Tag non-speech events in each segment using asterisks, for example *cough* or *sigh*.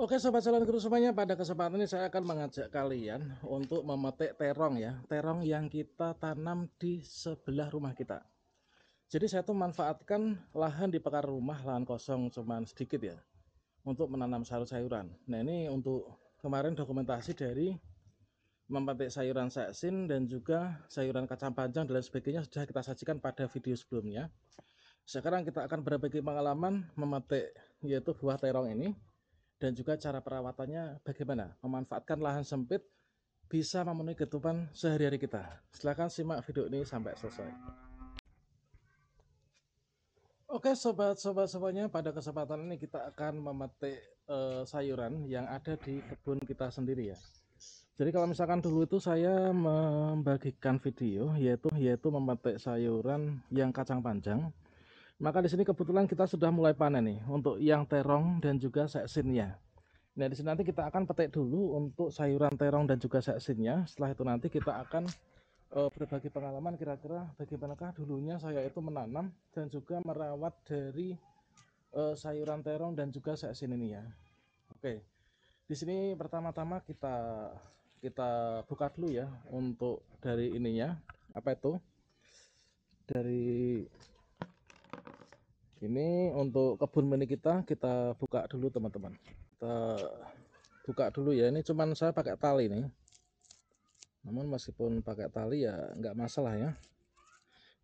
Oke sobat salon guru semuanya, pada kesempatan ini saya akan mengajak kalian untuk memetik terong ya, terong yang kita tanam di sebelah rumah kita. Jadi saya tuh manfaatkan lahan di pekar rumah, lahan kosong cuman sedikit ya, untuk menanam sayur-sayuran. Nah ini untuk kemarin dokumentasi dari memetik sayuran saksin dan juga sayuran kacang panjang dan sebagainya sudah kita sajikan pada video sebelumnya. Sekarang kita akan berbagi pengalaman memetik yaitu buah terong ini dan juga cara perawatannya bagaimana memanfaatkan lahan sempit bisa memenuhi kehidupan sehari-hari kita. Silahkan simak video ini sampai selesai. Oke sobat-sobat semuanya pada kesempatan ini kita akan memetik e, sayuran yang ada di kebun kita sendiri ya. Jadi kalau misalkan dulu itu saya membagikan video yaitu yaitu memetik sayuran yang kacang panjang maka di sini kebetulan kita sudah mulai panen nih untuk yang terong dan juga seksinnya. Nah, di sini nanti kita akan petik dulu untuk sayuran terong dan juga seksinnya. Setelah itu nanti kita akan uh, berbagi pengalaman kira-kira bagaimanakah dulunya saya itu menanam dan juga merawat dari uh, sayuran terong dan juga seksin ini ya. Oke. Di sini pertama-tama kita kita buka dulu ya untuk dari ininya apa itu? Dari ini untuk kebun mini kita kita buka dulu teman-teman kita buka dulu ya ini cuman saya pakai tali nih namun meskipun pakai tali ya nggak masalah ya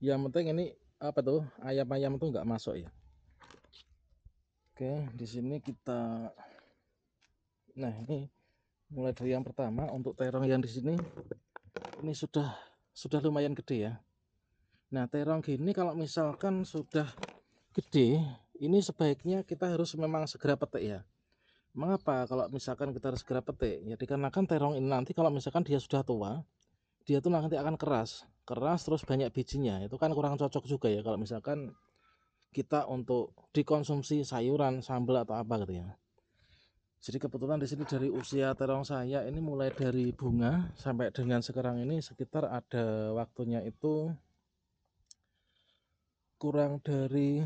yang penting ini apa tuh ayam-ayam tuh nggak masuk ya oke di sini kita nah ini mulai dari yang pertama untuk terong yang di sini ini sudah sudah lumayan gede ya nah terong gini kalau misalkan sudah gede ini sebaiknya kita harus memang segera petik ya mengapa kalau misalkan kita harus segera petik ya dikarenakan terong ini nanti kalau misalkan dia sudah tua dia tuh nanti akan keras keras terus banyak bijinya itu kan kurang cocok juga ya kalau misalkan kita untuk dikonsumsi sayuran sambal atau apa gitu ya jadi kebetulan di sini dari usia terong saya ini mulai dari bunga sampai dengan sekarang ini sekitar ada waktunya itu kurang dari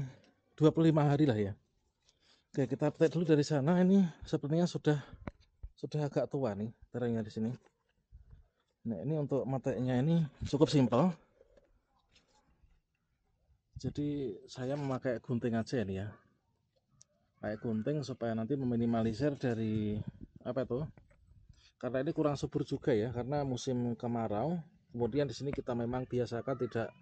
25 hari lah ya Oke kita petik dulu dari sana ini sepertinya sudah sudah agak tua nih terangnya di sini nah ini untuk matanya ini cukup simpel jadi saya memakai gunting aja ini ya pakai gunting supaya nanti meminimalisir dari apa itu karena ini kurang subur juga ya karena musim kemarau kemudian di sini kita memang biasakan tidak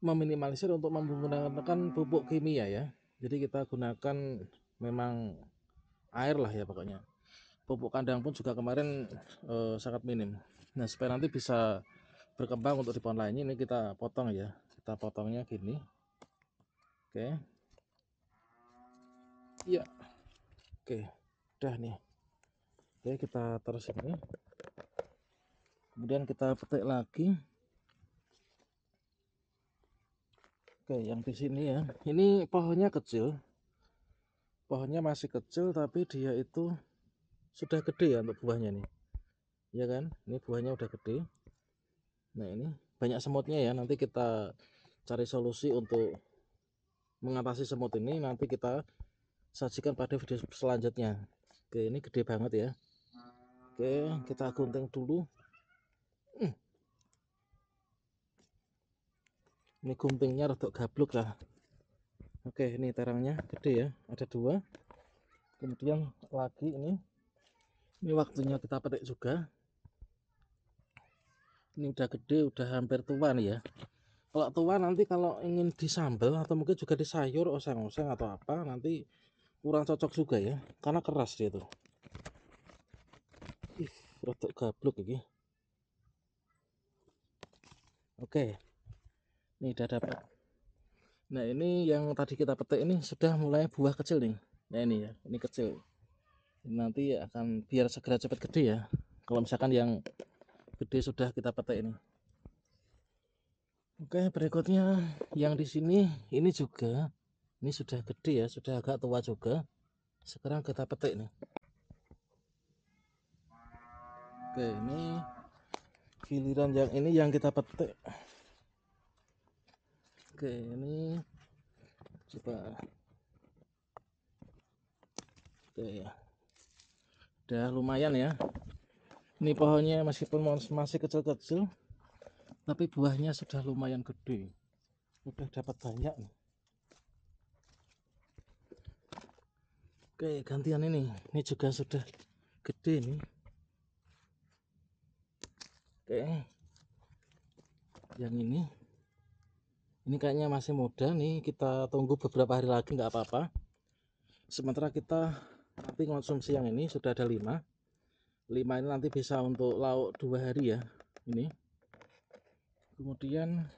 meminimalisir untuk menggunakan pupuk kimia ya jadi kita gunakan memang air lah ya pokoknya pupuk kandang pun juga kemarin eh, sangat minim nah supaya nanti bisa berkembang untuk di pohon lainnya ini kita potong ya kita potongnya gini oke okay. iya oke udah nih oke kita terus ini kemudian kita petik lagi Oke, yang di sini ya. Ini pohonnya kecil. Pohonnya masih kecil tapi dia itu sudah gede ya untuk buahnya nih. Ya kan? Ini buahnya udah gede. Nah, ini banyak semutnya ya. Nanti kita cari solusi untuk mengatasi semut ini nanti kita sajikan pada video selanjutnya. Oke, ini gede banget ya. Oke, kita gunting dulu. ini gumpingnya rotok gabluk lah oke ini terangnya gede ya ada dua kemudian lagi ini ini waktunya kita petik juga ini udah gede udah hampir tua nih ya kalau tua nanti kalau ingin disambel atau mungkin juga disayur oseng-oseng atau apa nanti kurang cocok juga ya karena keras dia tuh ih rotok gabluk ini oke Nih udah dapat. Nah ini yang tadi kita petik ini sudah mulai buah kecil nih. Nah ini ya, ini kecil. Nanti akan biar segera cepat gede ya. Kalau misalkan yang gede sudah kita petik ini. Oke berikutnya yang di sini ini juga ini sudah gede ya, sudah agak tua juga. Sekarang kita petik nih. Oke ini giliran yang ini yang kita petik oke ini coba oke ya udah lumayan ya ini pohonnya meskipun masih kecil-kecil tapi buahnya sudah lumayan gede udah dapat banyak nih. oke gantian ini ini juga sudah gede nih oke yang ini ini kayaknya masih muda nih kita tunggu beberapa hari lagi nggak apa-apa sementara kita nanti konsumsi yang ini sudah ada 5 5 ini nanti bisa untuk lauk dua hari ya ini kemudian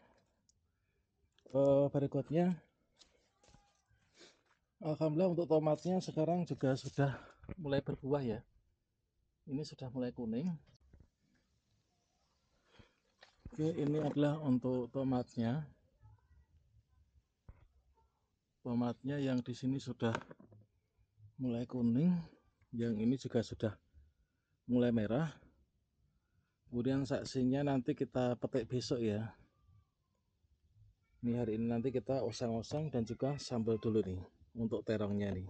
eh, berikutnya Alhamdulillah untuk tomatnya sekarang juga sudah mulai berbuah ya ini sudah mulai kuning Oke ini adalah untuk tomatnya tomatnya yang di sini sudah mulai kuning yang ini juga sudah mulai merah kemudian saksinya nanti kita petik besok ya ini hari ini nanti kita oseng-oseng dan juga sambal dulu nih untuk terongnya nih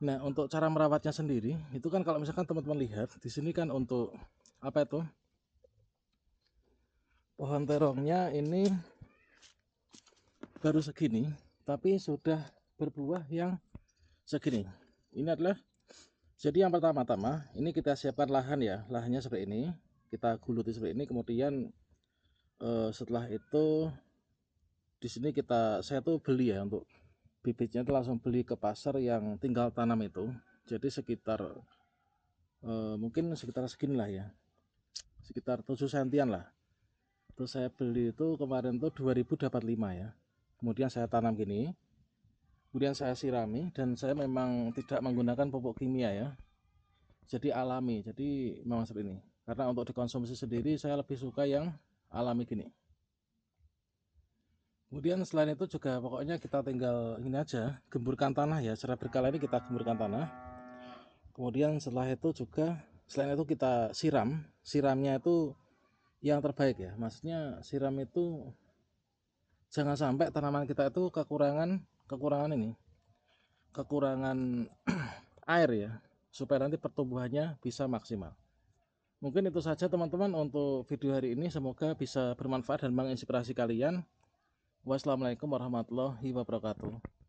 nah untuk cara merawatnya sendiri itu kan kalau misalkan teman-teman lihat di sini kan untuk apa itu pohon terongnya ini baru segini tapi sudah berbuah yang segini ini adalah jadi yang pertama-tama ini kita siapkan lahan ya lahannya seperti ini kita guluti seperti ini kemudian eh, setelah itu di sini kita saya tuh beli ya untuk bibitnya itu langsung beli ke pasar yang tinggal tanam itu jadi sekitar eh, mungkin sekitar segini lah ya sekitar 7 sentian lah terus saya beli itu kemarin tuh 2000 dapat 5 ya kemudian saya tanam gini kemudian saya sirami dan saya memang tidak menggunakan pupuk kimia ya jadi alami jadi memang seperti ini karena untuk dikonsumsi sendiri saya lebih suka yang alami gini kemudian selain itu juga pokoknya kita tinggal ini aja gemburkan tanah ya secara berkala ini kita gemburkan tanah kemudian setelah itu juga selain itu kita siram siramnya itu yang terbaik ya maksudnya siram itu jangan sampai tanaman kita itu kekurangan kekurangan ini kekurangan *clears throat* air ya supaya nanti pertumbuhannya bisa maksimal mungkin itu saja teman-teman untuk video hari ini semoga bisa bermanfaat dan menginspirasi kalian wassalamualaikum warahmatullahi wabarakatuh